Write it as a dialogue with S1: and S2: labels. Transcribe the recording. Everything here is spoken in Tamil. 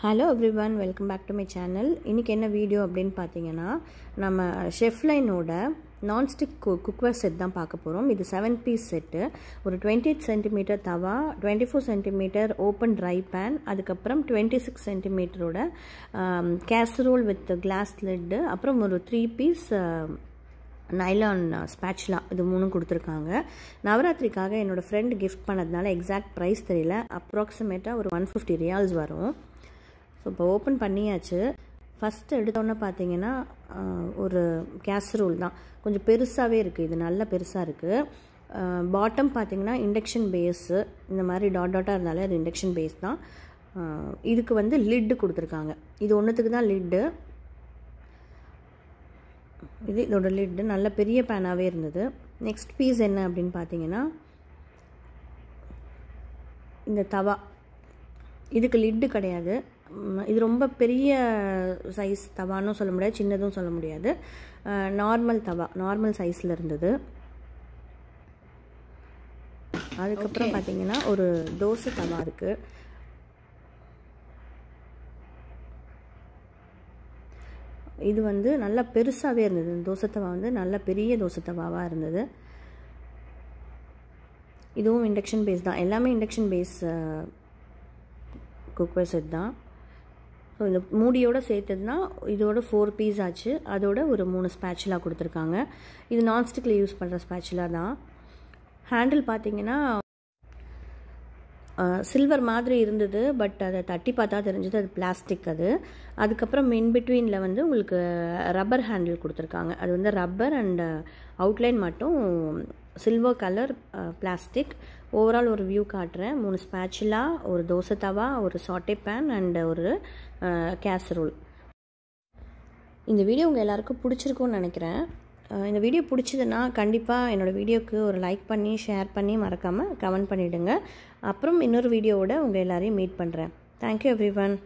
S1: hello everyone welcome back to my channel இன்றைக்கி என்ன வீடியோ அப்படின்னு பார்த்தீங்கன்னா நம்ம ஷெஃப்லைனோட நான்ஸ்டிக் கு குக்வேர் செட் தான் பார்க்க போகிறோம் இது செவன் பீஸ் செட்டு ஒரு டுவெண்ட்டி எயிட் சென்டிமீட்டர் தவா twenty four centimetre open fry pan அதுக்கப்புறம் டுவெண்ட்டி சிக்ஸ் சென்டிமீட்டரோட கேசரோல் வித் கிளாஸ் லிட்டு அப்புறம் ஒரு த்ரீ பீஸ் நைலான் ஸ்பேட்ச்லாம் இது மூணும் கொடுத்துருக்காங்க நவராத்திரிக்காக என்னோடய ஃப்ரெண்ட் கிஃப்ட் பண்ணதுனால எக்ஸாக்ட் ப்ரைஸ் தெரியல அப்ராக்சிமேட்டாக ஒரு ஒன் ஃபிஃப்டி ரியால்ஸ் வரும் ஸோ இப்போ ஓப்பன் பண்ணியாச்சு ஃபஸ்ட்டு எடுத்தோன்னே பார்த்தீங்கன்னா ஒரு கேஸ்ரோல் தான் கொஞ்சம் பெருசாகவே இருக்குது இது நல்லா பெருசாக இருக்குது பாட்டம் பார்த்தீங்கன்னா இண்டக்ஷன் பேஸு இந்த மாதிரி டாட் டாட்டாக இருந்தாலே அது இண்டக்ஷன் பேஸ் தான் இதுக்கு வந்து லிட்டு கொடுத்துருக்காங்க இது ஒன்றுத்துக்கு தான் லிட்டு இது இதோட லிட்டு நல்ல பெரிய பேனாகவே இருந்தது நெக்ஸ்ட் பீஸ் என்ன அப்படின்னு பார்த்தீங்கன்னா இந்த தவா இதுக்கு லிட்டு கிடையாது இது ரொம்ப பெரிய சைஸ் தவான்னு சொல்ல முடியாது சின்னதும் சொல்ல முடியாது நார்மல் தவா நார்மல் சைஸில் இருந்தது அதுக்கப்புறம் பார்த்தீங்கன்னா ஒரு தோசை தவா இருக்குது இது வந்து நல்லா பெருசாகவே இருந்தது தோசை தவா வந்து நல்ல பெரிய தோசை தவாவாக இருந்தது இதுவும் இண்டக்ஷன் பேஸ் தான் எல்லாமே இண்டக்ஷன் பேஸ் குக்கர் செட் தான் ஸோ இந்த மூடியோடு சேர்த்ததுனா இதோட ஃபோர் பீஸ் ஆச்சு அதோட ஒரு மூணு ஸ்பேச்சுலாக கொடுத்துருக்காங்க இது நான்ஸ்டிக்கில் யூஸ் பண்ணுற ஸ்பேச்சுலாக தான் ஹேண்டில் பார்த்தீங்கன்னா சில்வர் மாதிரி இருந்தது பட் அதை தட்டி பார்த்தா தெரிஞ்சது அது பிளாஸ்டிக் அது அதுக்கப்புறம் மின் பிட்வீனில் வந்து உங்களுக்கு ரப்பர் ஹேண்டில் கொடுத்துருக்காங்க அது வந்து ரப்பர் அண்ட் அவுட்லைன் மட்டும் சில்வர் கலர் பிளாஸ்டிக் ஓவரால் ஒரு வியூ காட்டுறேன் மூணு ஸ்பேச்சுலா ஒரு தோசை தவா ஒரு சாட்டே பேன் அண்ட் ஒரு கேசரோல் uh, இந்த வீடியோ உங்கள் எல்லாருக்கும் பிடிச்சிருக்கும்னு நினைக்கிறேன் uh, இந்த வீடியோ பிடிச்சதுன்னா கண்டிப்பாக என்னோடய வீடியோக்கு ஒரு லைக் பண்ணி ஷேர் பண்ணி மறக்காமல் கமெண்ட் பண்ணிவிடுங்க அப்புறம் இன்னொரு வீடியோவோட உங்கள் எல்லோரையும் மீட் பண்ணுறேன் தேங்க்யூ எவ்ரி ஒன்